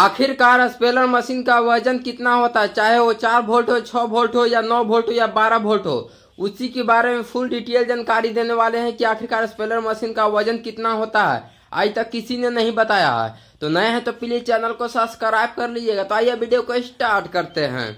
आखिरकार speller machine का वजन कितना होता है चाहे वो चार वोल्ट हो छह वोल्ट हो या नौ वोल्ट हो या बारह वोल्ट हो उसी के बारे में फुल डिटेल जानकारी देने वाले हैं कि आखिरकार स्पेलर मशीन का वजन कितना होता है आज तक किसी ने नहीं बताया है तो नए हैं तो प्लीज चैनल को सब्सक्राइब कर लीजिएगा तो आइए वीडियो को स्टार्ट करते हैं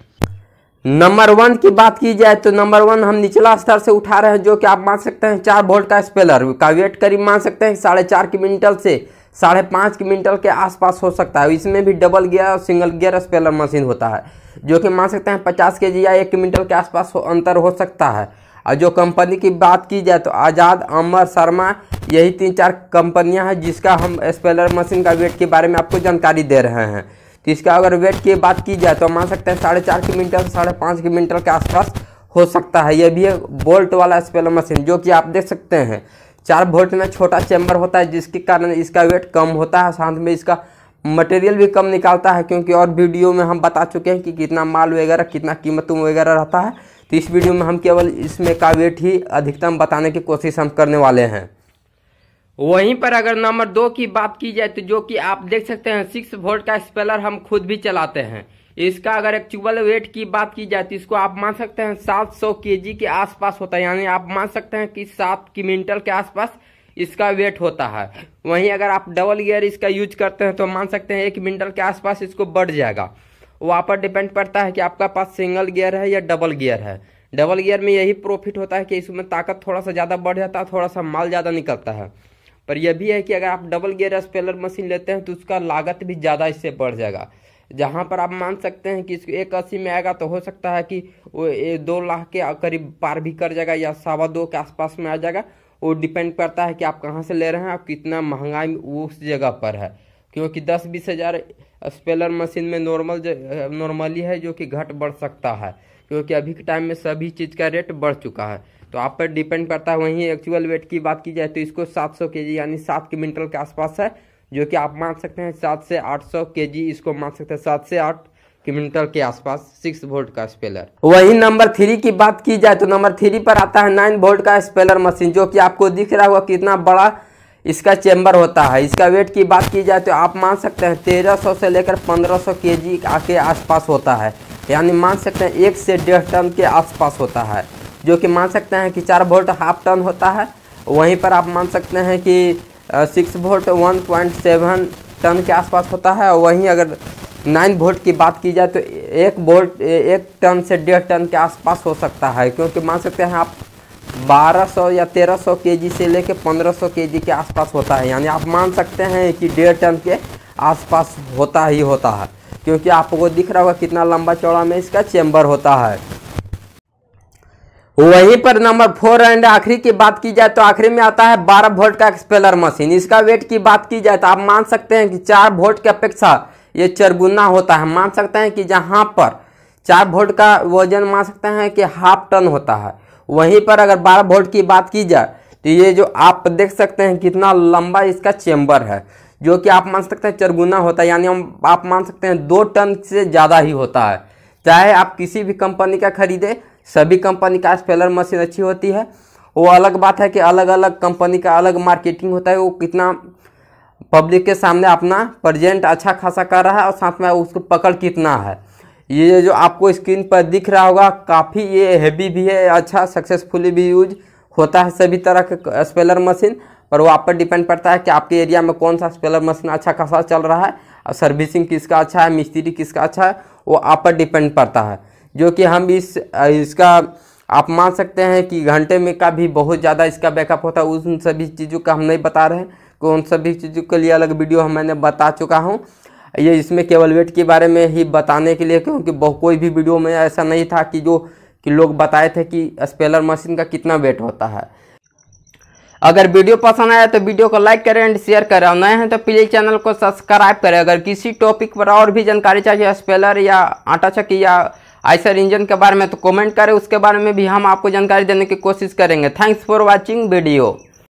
नंबर वन की बात की जाए तो नंबर वन हम निचला स्तर से उठा रहे हैं जो कि आप मान सकते हैं चार वोल्ट का स्पेलर का वेट करीब मान सकते हैं साढ़े चार क्विंटल से साढ़े पाँच क्विंटल के आसपास हो सकता है इसमें भी डबल गियर और सिंगल गियर स्पेलर मशीन होता है जो कि मान सकते हैं पचास के या एक क्विंटल के आसपास अंतर हो सकता है और जो कंपनी की बात की जाए तो आज़ाद अमर शर्मा यही तीन चार कंपनियां हैं जिसका हम स्पेलर मशीन का वेट के बारे में आपको जानकारी दे रहे हैं तो इसका अगर वेट की बात की जाए तो मान सकते हैं साढ़े चार किलोमीटर साढ़े पाँच किलोमीटर के आसपास हो सकता है यह भी एक बोल्ट वाला स्पेलर मशीन जो कि आप देख सकते हैं चार वोल्ट में छोटा चैम्बर होता है जिसके कारण इसका वेट कम होता है साथ में इसका मटेरियल भी कम निकालता है क्योंकि और वीडियो में हम बता चुके हैं कि कितना माल वगैरह कितना कीमत वगैरह रहता है तो इस वीडियो में हम केवल इसमें का वेट ही अधिकतम बताने की कोशिश हम करने वाले हैं वहीं पर अगर नंबर दो की बात की जाए तो जो कि आप देख सकते हैं सिक्स वोल्ट का स्पेलर हम खुद भी चलाते हैं इसका अगर एक्चुअल वेट की बात की जाए तो इसको आप मान सकते हैं 700 सौ के के आसपास होता है यानी आप मान सकते हैं कि सात क्विंटल के आसपास इसका वेट होता है वहीं अगर आप डबल गियर इसका यूज करते हैं तो मान सकते हैं एक मिनटल के आसपास इसको बढ़ जाएगा वहाँ पर डिपेंड पड़ता है कि आपका पास सिंगल गियर है या डबल गियर है डबल गियर में यही प्रॉफिट होता है कि इसमें ताकत थोड़ा सा ज़्यादा बढ़ जाता है थोड़ा सा माल ज़्यादा निकलता है पर यह भी है कि अगर आप डबल गियर स्पेलर मशीन लेते हैं तो उसका लागत भी ज़्यादा इससे बढ़ जाएगा जहाँ पर आप मान सकते हैं कि इसको एक अस्सी में आएगा तो हो सकता है कि वो दो लाख के करीब पार भी कर जाएगा या सवा दो के आसपास में आ जाएगा वो डिपेंड करता है कि आप कहाँ से ले रहे हैं आप कितना महंगाई उस जगह पर है क्योंकि दस बीस हज़ार स्पेलर मशीन में नॉर्मल नॉर्मली है जो कि घट बढ़ सकता है क्योंकि अभी के टाइम में सभी चीज़ का रेट बढ़ चुका है तो आप पर डिपेंड करता है वहीं एक्चुअल वेट की बात की जाए तो इसको 700 केजी यानी सात क्विंटल के आसपास है जो कि आप मान सकते हैं सात से आठ सौ के जी इसको मान सकते हैं सात से आठ किलोमीटर के आसपास सिक्स वोल्ट का स्पेलर वही नंबर थ्री की बात की जाए तो नंबर थ्री पर आता है नाइन वोल्ट का स्पेलर मशीन जो कि आपको दिख रहा होगा कितना बड़ा इसका चैम्बर होता है इसका वेट की बात की जाए तो आप मान सकते हैं तेरह सौ से लेकर पंद्रह सौ के जी के आसपास होता है यानी मान सकते हैं एक से डेढ़ टन के आसपास होता है जो कि मान सकते हैं कि चार वोल्ट हाफ टन होता है वहीं पर आप मान सकते हैं कि six volt one point seven ton के आसपास होता है वहीं अगर नाइन वोल्ट की बात की जाए तो एक वोल्ट एक टन से डेढ़ टन के आसपास हो सकता है क्योंकि मान सकते हैं आप 1200 या 1300 केजी से लेकर 1500 केजी के आसपास होता है यानी आप मान सकते हैं कि डेढ़ टन के आसपास होता ही होता है क्योंकि आपको दिख रहा होगा कितना लंबा चौड़ा में इसका चैम्बर होता है वहीं पर नंबर फोर एंड आखिरी की बात की जाए तो आखिरी में आता है बारह वोल्ट का एक्सपेलर मशीन इसका वेट की बात की जाए तो आप मान सकते हैं कि चार वोल्ट की अपेक्षा ये चरगुना होता है मान सकते हैं कि जहाँ पर चार वोल्ट का वजन मान सकते हैं कि हाफ टन होता है वहीं पर अगर बारह वोल्ट की बात की जाए तो ये जो आप देख सकते हैं कितना लंबा इसका चेम्बर है जो कि आप मान सकते हैं चरगुना होता है यानी हम आप मान सकते हैं दो टन से ज़्यादा ही होता है चाहे आप किसी भी कंपनी का खरीदें सभी कंपनी का स्पेलर मशीन अच्छी होती है वो अलग बात है कि अलग अलग कंपनी का अलग मार्केटिंग होता है वो कितना पब्लिक के सामने अपना प्रजेंट अच्छा खासा कर रहा है और साथ में उसको पकड़ कितना है ये जो आपको स्क्रीन पर दिख रहा होगा काफ़ी ये हैवी भी है अच्छा सक्सेसफुली भी यूज होता है सभी तरह के स्पेलर मशीन पर वो आप पर डिपेंड पड़ता है कि आपके एरिया में कौन सा स्पेलर मशीन अच्छा खासा चल रहा है और सर्विसिंग किसका अच्छा है मिस्त्री किसका अच्छा है वो आप पर डिपेंड पड़ता है जो कि हम इस इसका आप मान सकते हैं कि घंटे में का भी बहुत ज़्यादा इसका बैकअप होता है उन सभी चीज़ों का हम नहीं बता रहे हैं उन सभी चीज़ों के लिए अलग वीडियो हम मैंने बता चुका हूँ ये इसमें केवल वेट के बारे में ही बताने के लिए क्योंकि कोई भी वीडियो में ऐसा नहीं था कि जो कि लोग बताए थे कि स्पेलर मशीन का कितना वेट होता है अगर वीडियो पसंद आया तो वीडियो को लाइक करें एंड शेयर करें और नए हैं तो प्लीज चैनल को सब्सक्राइब करें अगर किसी टॉपिक पर और भी जानकारी चाहिए स्पेलर या आटा चक्की या आइसर इंजन के बारे में तो कमेंट करें उसके बारे में भी हम आपको जानकारी देने की कोशिश करेंगे थैंक्स फॉर वॉचिंग वीडियो